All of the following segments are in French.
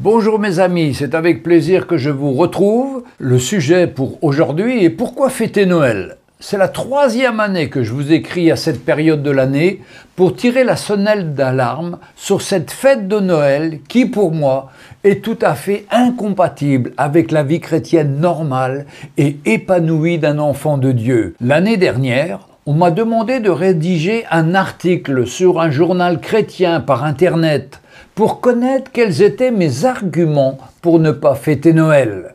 Bonjour mes amis, c'est avec plaisir que je vous retrouve. Le sujet pour aujourd'hui est pourquoi fêter Noël C'est la troisième année que je vous écris à cette période de l'année pour tirer la sonnelle d'alarme sur cette fête de Noël qui pour moi est tout à fait incompatible avec la vie chrétienne normale et épanouie d'un enfant de Dieu. L'année dernière, on m'a demandé de rédiger un article sur un journal chrétien par Internet pour connaître quels étaient mes arguments pour ne pas fêter Noël.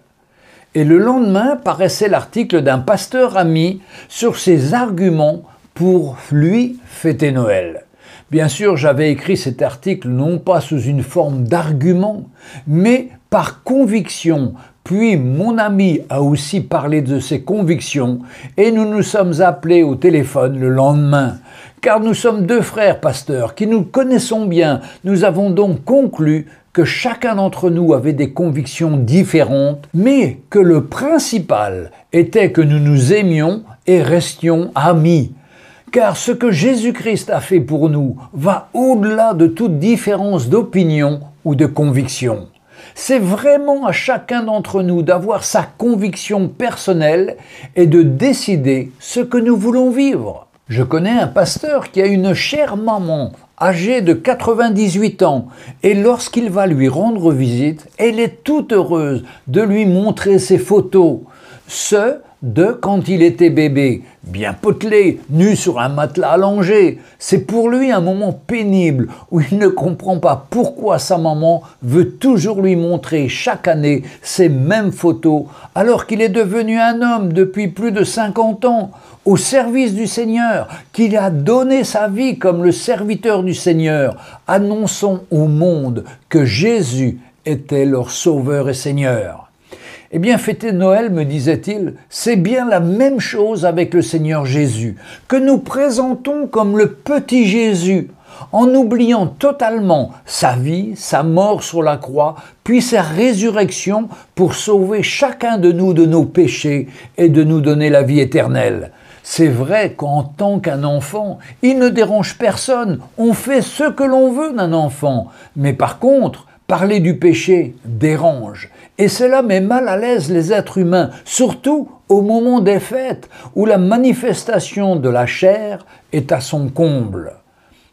Et le lendemain paraissait l'article d'un pasteur ami sur ses arguments pour lui fêter Noël. Bien sûr, j'avais écrit cet article non pas sous une forme d'argument, mais par conviction, puis mon ami a aussi parlé de ses convictions et nous nous sommes appelés au téléphone le lendemain car nous sommes deux frères pasteurs qui nous connaissons bien. Nous avons donc conclu que chacun d'entre nous avait des convictions différentes, mais que le principal était que nous nous aimions et restions amis. Car ce que Jésus-Christ a fait pour nous va au-delà de toute différence d'opinion ou de conviction. C'est vraiment à chacun d'entre nous d'avoir sa conviction personnelle et de décider ce que nous voulons vivre. Je connais un pasteur qui a une chère maman âgée de 98 ans, et lorsqu'il va lui rendre visite, elle est toute heureuse de lui montrer ses photos. Ce, de quand il était bébé, bien potelé, nu sur un matelas allongé. C'est pour lui un moment pénible où il ne comprend pas pourquoi sa maman veut toujours lui montrer chaque année ces mêmes photos alors qu'il est devenu un homme depuis plus de 50 ans au service du Seigneur, qu'il a donné sa vie comme le serviteur du Seigneur. Annonçons au monde que Jésus était leur Sauveur et Seigneur. Eh bien, fêter Noël, me disait-il, c'est bien la même chose avec le Seigneur Jésus, que nous présentons comme le petit Jésus, en oubliant totalement sa vie, sa mort sur la croix, puis sa résurrection pour sauver chacun de nous de nos péchés et de nous donner la vie éternelle. C'est vrai qu'en tant qu'un enfant, il ne dérange personne, on fait ce que l'on veut d'un enfant. Mais par contre, Parler du péché dérange, et cela met mal à l'aise les êtres humains, surtout au moment des fêtes, où la manifestation de la chair est à son comble.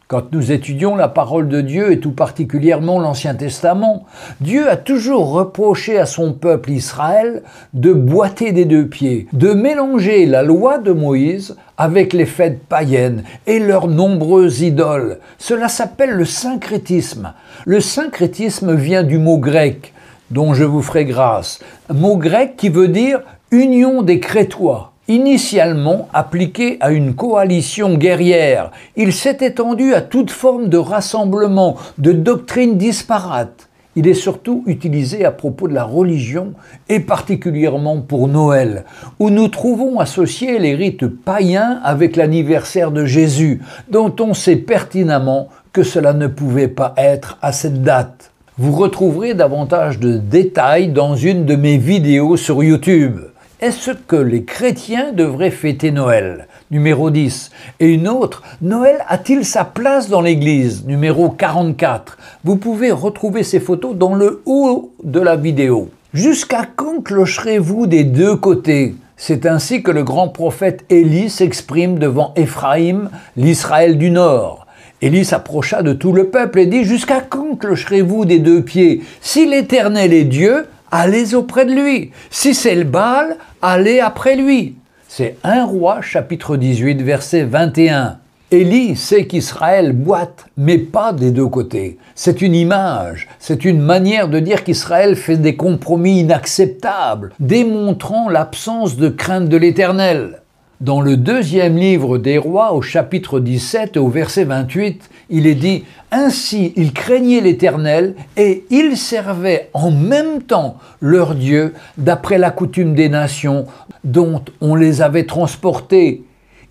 Quand nous étudions la parole de Dieu et tout particulièrement l'Ancien Testament, Dieu a toujours reproché à son peuple Israël de boiter des deux pieds, de mélanger la loi de Moïse avec les fêtes païennes et leurs nombreuses idoles. Cela s'appelle le syncrétisme. Le syncrétisme vient du mot grec dont je vous ferai grâce, mot grec qui veut dire union des Crétois. Initialement appliqué à une coalition guerrière, il s'est étendu à toute forme de rassemblement, de doctrines disparates. Il est surtout utilisé à propos de la religion et particulièrement pour Noël, où nous trouvons associés les rites païens avec l'anniversaire de Jésus, dont on sait pertinemment que cela ne pouvait pas être à cette date. Vous retrouverez davantage de détails dans une de mes vidéos sur YouTube. Est-ce que les chrétiens devraient fêter Noël Numéro 10. Et une autre, Noël a-t-il sa place dans l'Église Numéro 44. Vous pouvez retrouver ces photos dans le haut de la vidéo. Jusqu'à quand clocherez-vous des deux côtés c'est ainsi que le grand prophète Élie s'exprime devant Éphraïm, l'Israël du Nord. Élie s'approcha de tout le peuple et dit Jusqu'à quand clocherez-vous des deux pieds Si l'Éternel est Dieu, allez auprès de lui. Si c'est le Baal, allez après lui. C'est 1 roi chapitre 18 verset 21. Élie sait qu'Israël boite, mais pas des deux côtés. C'est une image, c'est une manière de dire qu'Israël fait des compromis inacceptables, démontrant l'absence de crainte de l'Éternel. Dans le deuxième livre des rois, au chapitre 17 au verset 28, il est dit Ainsi ils craignaient l'Éternel et ils servaient en même temps leur Dieu d'après la coutume des nations dont on les avait transportés.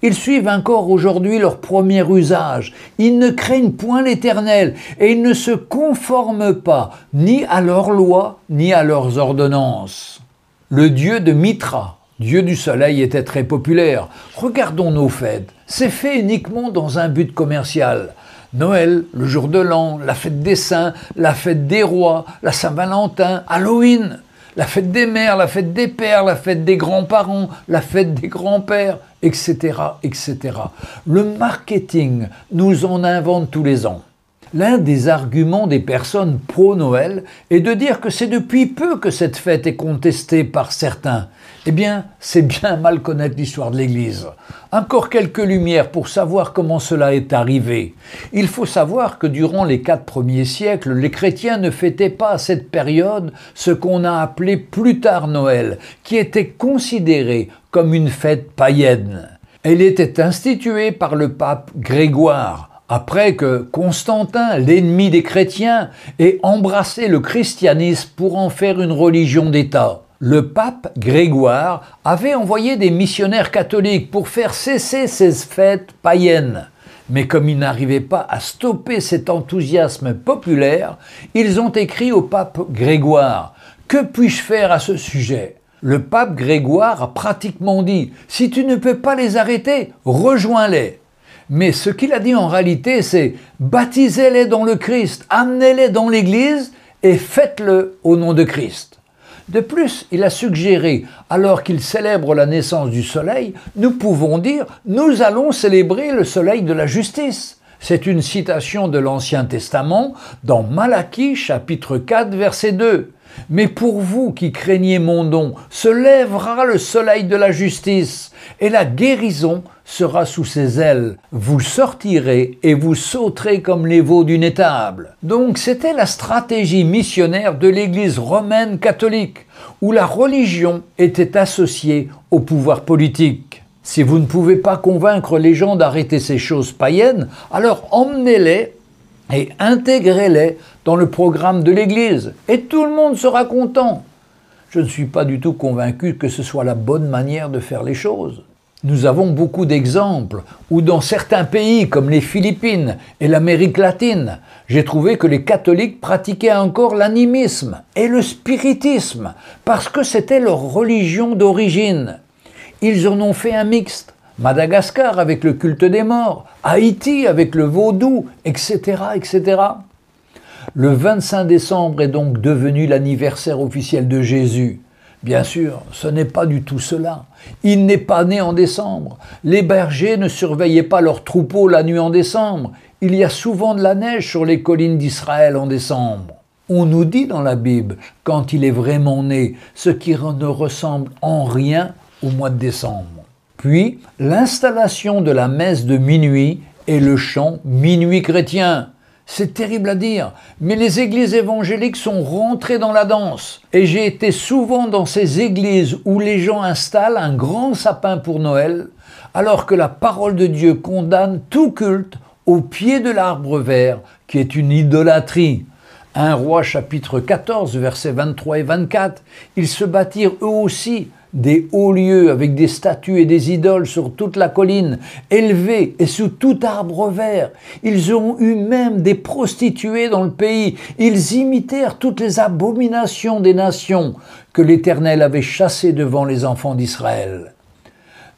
Ils suivent encore aujourd'hui leur premier usage. Ils ne craignent point l'Éternel et ils ne se conforment pas ni à leurs lois ni à leurs ordonnances. Le Dieu de Mitra, dieu du soleil était très populaire. Regardons nos fêtes. C'est fait uniquement dans un but commercial. Noël, le jour de l'an, la fête des saints, la fête des rois, la Saint-Valentin, Halloween, la fête des mères, la fête des pères, la fête des grands-parents, la fête des grands-pères, etc., etc. Le marketing nous en invente tous les ans l'un des arguments des personnes pro-Noël est de dire que c'est depuis peu que cette fête est contestée par certains. Eh bien, c'est bien mal connaître l'histoire de l'Église. Encore quelques lumières pour savoir comment cela est arrivé. Il faut savoir que durant les quatre premiers siècles, les chrétiens ne fêtaient pas à cette période ce qu'on a appelé plus tard Noël, qui était considéré comme une fête païenne. Elle était instituée par le pape Grégoire après que Constantin, l'ennemi des chrétiens, ait embrassé le christianisme pour en faire une religion d'État. Le pape Grégoire avait envoyé des missionnaires catholiques pour faire cesser ces fêtes païennes. Mais comme ils n'arrivaient pas à stopper cet enthousiasme populaire, ils ont écrit au pape Grégoire Que puis-je faire à ce sujet Le pape Grégoire a pratiquement dit Si tu ne peux pas les arrêter, rejoins-les. Mais ce qu'il a dit en réalité, c'est baptisez-les dans le Christ, amenez-les dans l'Église et faites-le au nom de Christ. De plus, il a suggéré, alors qu'il célèbre la naissance du soleil, nous pouvons dire nous allons célébrer le soleil de la justice. C'est une citation de l'Ancien Testament dans Malachie chapitre 4 verset 2. Mais pour vous qui craignez mon don, se lèvera le soleil de la justice, et la guérison sera sous ses ailes. Vous sortirez et vous sauterez comme les veaux d'une étable. Donc c'était la stratégie missionnaire de l'Église romaine catholique, où la religion était associée au pouvoir politique. Si vous ne pouvez pas convaincre les gens d'arrêter ces choses païennes, alors emmenez-les et intégrez-les dans le programme de l'Église. Et tout le monde sera content. Je ne suis pas du tout convaincu que ce soit la bonne manière de faire les choses. Nous avons beaucoup d'exemples où dans certains pays comme les Philippines et l'Amérique latine, j'ai trouvé que les catholiques pratiquaient encore l'animisme et le spiritisme parce que c'était leur religion d'origine. Ils en ont fait un mixte Madagascar avec le culte des morts, Haïti avec le vaudou, etc., etc. Le 25 décembre est donc devenu l'anniversaire officiel de Jésus. Bien sûr, ce n'est pas du tout cela. Il n'est pas né en décembre. Les bergers ne surveillaient pas leurs troupeaux la nuit en décembre. Il y a souvent de la neige sur les collines d'Israël en décembre. On nous dit dans la Bible quand il est vraiment né, ce qui ne ressemble en rien au mois de décembre puis l'installation de la messe de minuit et le chant Minuit chrétien. C'est terrible à dire, mais les églises évangéliques sont rentrées dans la danse. Et j'ai été souvent dans ces églises où les gens installent un grand sapin pour Noël, alors que la parole de Dieu condamne tout culte au pied de l'arbre vert, qui est une idolâtrie. 1 roi chapitre 14, versets 23 et 24, ils se bâtirent eux aussi des hauts lieux avec des statues et des idoles sur toute la colline, élevés et sous tout arbre vert. Ils ont eu même des prostituées dans le pays. Ils imitèrent toutes les abominations des nations que l'Éternel avait chassées devant les enfants d'Israël.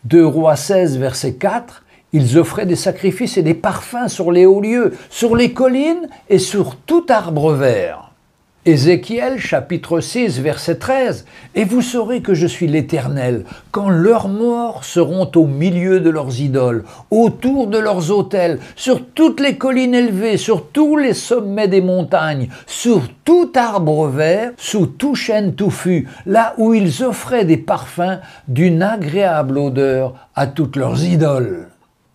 De Rois 16, verset 4, ils offraient des sacrifices et des parfums sur les hauts lieux, sur les collines et sur tout arbre vert. Ézéchiel chapitre 6 verset 13 Et vous saurez que je suis l'Éternel quand leurs morts seront au milieu de leurs idoles, autour de leurs autels, sur toutes les collines élevées, sur tous les sommets des montagnes, sur tout arbre vert, sous tout chêne touffu, là où ils offraient des parfums d'une agréable odeur à toutes leurs idoles.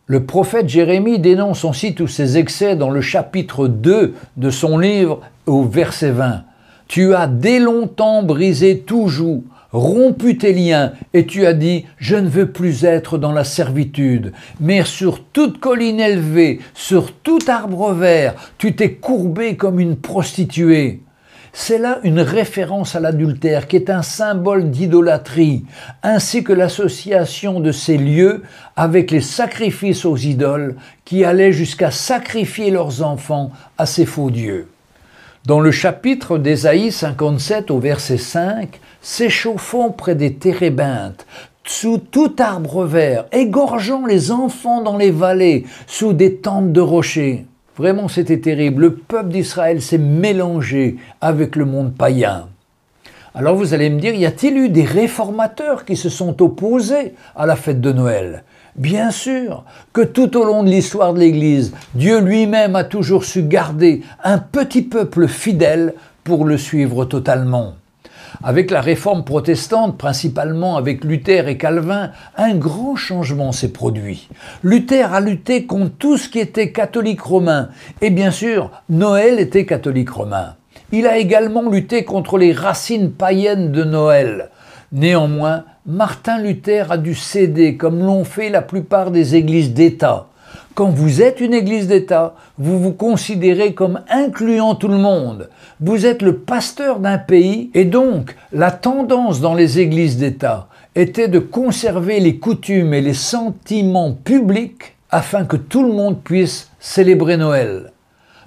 Le prophète Jérémie dénonce aussi tous ces excès dans le chapitre 2 de son livre au verset 20, Tu as dès longtemps brisé tout rompu tes liens, et tu as dit, je ne veux plus être dans la servitude, mais sur toute colline élevée, sur tout arbre vert, tu t'es courbé comme une prostituée. C'est là une référence à l'adultère qui est un symbole d'idolâtrie, ainsi que l'association de ces lieux avec les sacrifices aux idoles qui allaient jusqu'à sacrifier leurs enfants à ces faux dieux. Dans le chapitre d'Ésaïe 57 au verset 5, S'échauffons près des térébintes, sous tout arbre vert, égorgeons les enfants dans les vallées, sous des tentes de rochers. Vraiment, c'était terrible. Le peuple d'Israël s'est mélangé avec le monde païen. Alors vous allez me dire, y a-t-il eu des réformateurs qui se sont opposés à la fête de Noël Bien sûr que tout au long de l'histoire de l'Église, Dieu lui-même a toujours su garder un petit peuple fidèle pour le suivre totalement. Avec la réforme protestante, principalement avec Luther et Calvin, un grand changement s'est produit. Luther a lutté contre tout ce qui était catholique romain, et bien sûr, Noël était catholique romain. Il a également lutté contre les racines païennes de Noël. Néanmoins, Martin Luther a dû céder comme l'ont fait la plupart des églises d'État. Quand vous êtes une église d'État, vous vous considérez comme incluant tout le monde. Vous êtes le pasteur d'un pays et donc la tendance dans les églises d'État était de conserver les coutumes et les sentiments publics afin que tout le monde puisse célébrer Noël.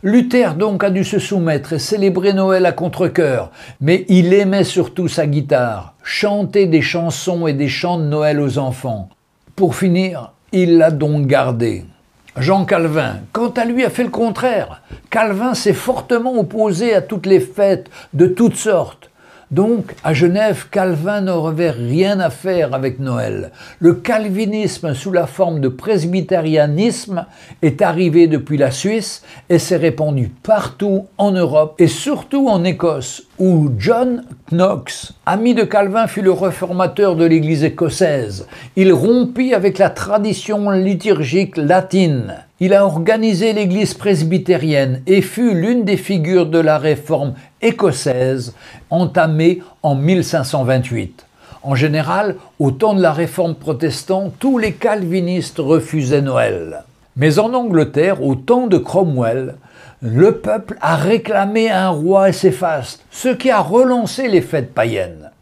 Luther donc a dû se soumettre et célébrer Noël à contre-coeur, mais il aimait surtout sa guitare, chanter des chansons et des chants de Noël aux enfants. Pour finir, il l'a donc gardé. Jean Calvin, quant à lui, a fait le contraire. Calvin s'est fortement opposé à toutes les fêtes de toutes sortes. Donc, à Genève, Calvin n'aurait rien à faire avec Noël. Le calvinisme sous la forme de presbytérianisme est arrivé depuis la Suisse et s'est répandu partout en Europe et surtout en Écosse, où John Knox, ami de Calvin, fut le réformateur de l'Église écossaise. Il rompit avec la tradition liturgique latine. Il a organisé l'Église presbytérienne et fut l'une des figures de la réforme écossaise entamée en 1528. En général, au temps de la réforme protestante, tous les calvinistes refusaient Noël. Mais en Angleterre, au temps de Cromwell, le peuple a réclamé un roi et ses ce qui a relancé les fêtes païennes.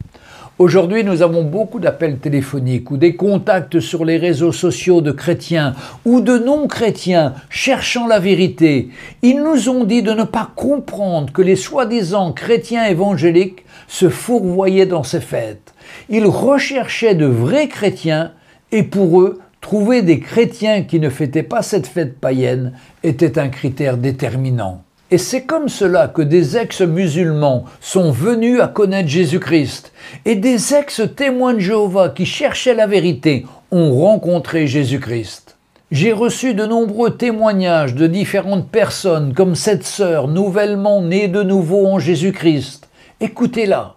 Aujourd'hui, nous avons beaucoup d'appels téléphoniques ou des contacts sur les réseaux sociaux de chrétiens ou de non-chrétiens cherchant la vérité. Ils nous ont dit de ne pas comprendre que les soi-disant chrétiens évangéliques se fourvoyaient dans ces fêtes. Ils recherchaient de vrais chrétiens et pour eux, trouver des chrétiens qui ne fêtaient pas cette fête païenne était un critère déterminant. Et c'est comme cela que des ex-musulmans sont venus à connaître Jésus-Christ. Et des ex-témoins de Jéhovah qui cherchaient la vérité ont rencontré Jésus-Christ. J'ai reçu de nombreux témoignages de différentes personnes comme cette sœur nouvellement née de nouveau en Jésus-Christ. Écoutez-la.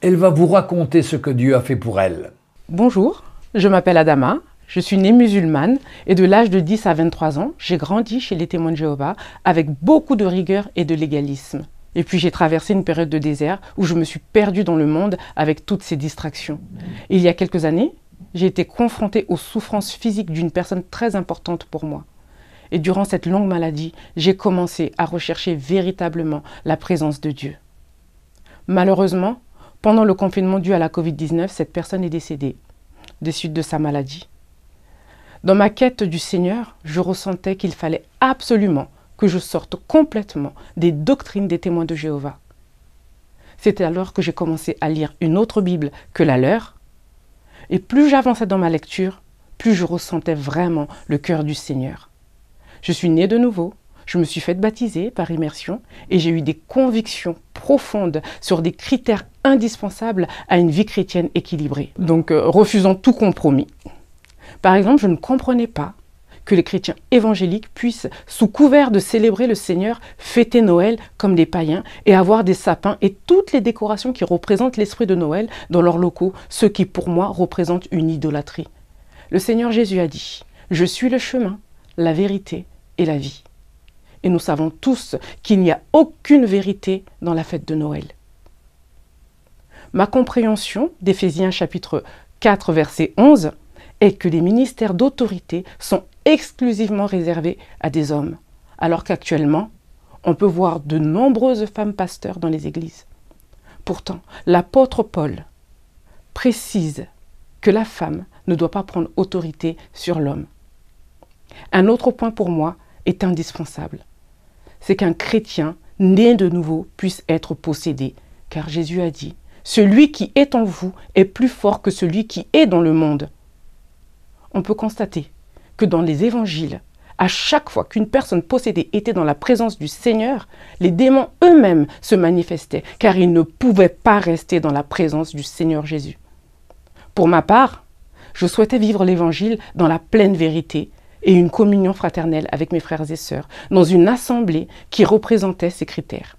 Elle va vous raconter ce que Dieu a fait pour elle. Bonjour, je m'appelle Adama, je suis née musulmane et de l'âge de 10 à 23 ans, j'ai grandi chez les témoins de Jéhovah avec beaucoup de rigueur et de légalisme. Et puis j'ai traversé une période de désert où je me suis perdue dans le monde avec toutes ces distractions. il y a quelques années, j'ai été confrontée aux souffrances physiques d'une personne très importante pour moi. Et durant cette longue maladie, j'ai commencé à rechercher véritablement la présence de Dieu. Malheureusement, pendant le confinement dû à la Covid-19, cette personne est décédée des suites de sa maladie. Dans ma quête du Seigneur, je ressentais qu'il fallait absolument que je sorte complètement des doctrines des témoins de Jéhovah. C'était alors que j'ai commencé à lire une autre Bible que la leur, et plus j'avançais dans ma lecture, plus je ressentais vraiment le cœur du Seigneur. Je suis né de nouveau, je me suis faite baptiser par immersion, et j'ai eu des convictions profondes sur des critères indispensables à une vie chrétienne équilibrée, donc euh, refusant tout compromis. Par exemple, je ne comprenais pas que les chrétiens évangéliques puissent, sous couvert de célébrer le Seigneur, fêter Noël comme des païens et avoir des sapins et toutes les décorations qui représentent l'esprit de Noël dans leurs locaux, ce qui pour moi représente une idolâtrie. Le Seigneur Jésus a dit, Je suis le chemin, la vérité et la vie. Et nous savons tous qu'il n'y a aucune vérité dans la fête de Noël. Ma compréhension d'Éphésiens chapitre 4 verset 11 est que les ministères d'autorité sont exclusivement réservés à des hommes, alors qu'actuellement, on peut voir de nombreuses femmes pasteurs dans les églises. Pourtant, l'apôtre Paul précise que la femme ne doit pas prendre autorité sur l'homme. Un autre point pour moi est indispensable. C'est qu'un chrétien né de nouveau puisse être possédé, car Jésus a dit, Celui qui est en vous est plus fort que celui qui est dans le monde on peut constater que dans les évangiles, à chaque fois qu'une personne possédée était dans la présence du Seigneur, les démons eux-mêmes se manifestaient, car ils ne pouvaient pas rester dans la présence du Seigneur Jésus. Pour ma part, je souhaitais vivre l'Évangile dans la pleine vérité et une communion fraternelle avec mes frères et sœurs, dans une assemblée qui représentait ces critères.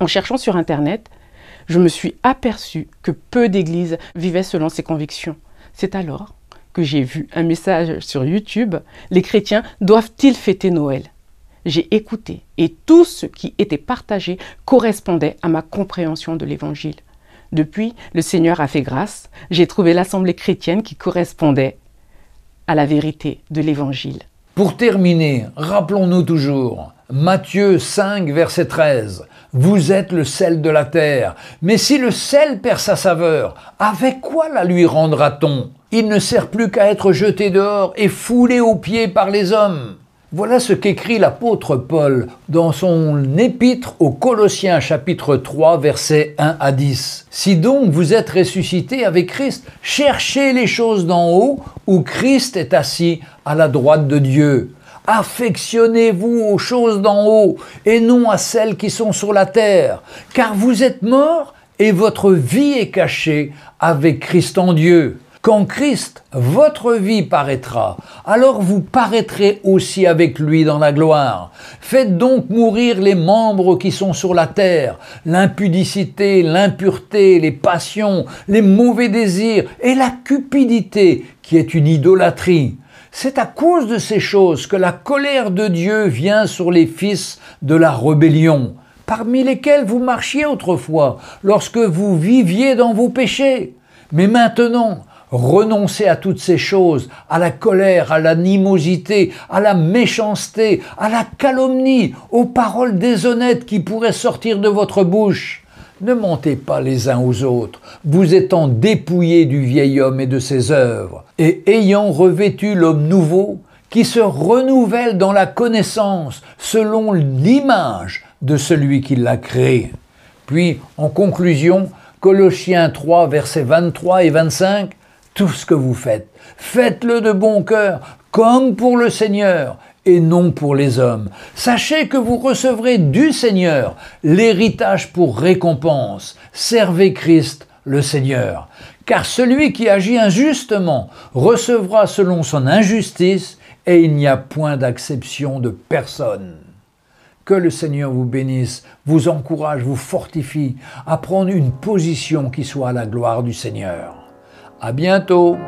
En cherchant sur Internet, je me suis aperçu que peu d'églises vivaient selon ces convictions. C'est alors que j'ai vu un message sur YouTube, les chrétiens doivent-ils fêter Noël J'ai écouté et tout ce qui était partagé correspondait à ma compréhension de l'Évangile. Depuis, le Seigneur a fait grâce, j'ai trouvé l'Assemblée chrétienne qui correspondait à la vérité de l'Évangile. Pour terminer, rappelons-nous toujours Matthieu 5, verset 13. Vous êtes le sel de la terre, mais si le sel perd sa saveur, avec quoi la lui rendra-t-on il ne sert plus qu'à être jeté dehors et foulé aux pieds par les hommes. Voilà ce qu'écrit l'apôtre Paul dans son épître aux Colossiens chapitre 3 versets 1 à 10. Si donc vous êtes ressuscité avec Christ, cherchez les choses d'en haut où Christ est assis à la droite de Dieu. Affectionnez-vous aux choses d'en haut et non à celles qui sont sur la terre, car vous êtes morts et votre vie est cachée avec Christ en Dieu. Qu'en Christ, votre vie paraîtra, alors vous paraîtrez aussi avec lui dans la gloire. Faites donc mourir les membres qui sont sur la terre, l'impudicité, l'impureté, les passions, les mauvais désirs et la cupidité qui est une idolâtrie. C'est à cause de ces choses que la colère de Dieu vient sur les fils de la rébellion, parmi lesquels vous marchiez autrefois, lorsque vous viviez dans vos péchés. Mais maintenant, « Renoncez à toutes ces choses, à la colère, à l'animosité, à la méchanceté, à la calomnie, aux paroles déshonnêtes qui pourraient sortir de votre bouche. Ne montez pas les uns aux autres, vous étant dépouillés du vieil homme et de ses œuvres, et ayant revêtu l'homme nouveau, qui se renouvelle dans la connaissance selon l'image de celui qui l'a créé. Puis, en conclusion, Colossiens 3, versets 23 et 25, tout ce que vous faites. Faites-le de bon cœur, comme pour le Seigneur et non pour les hommes. Sachez que vous recevrez du Seigneur l'héritage pour récompense. Servez Christ le Seigneur. Car celui qui agit injustement recevra selon son injustice et il n'y a point d'acception de personne. Que le Seigneur vous bénisse, vous encourage, vous fortifie à prendre une position qui soit à la gloire du Seigneur. À bientôt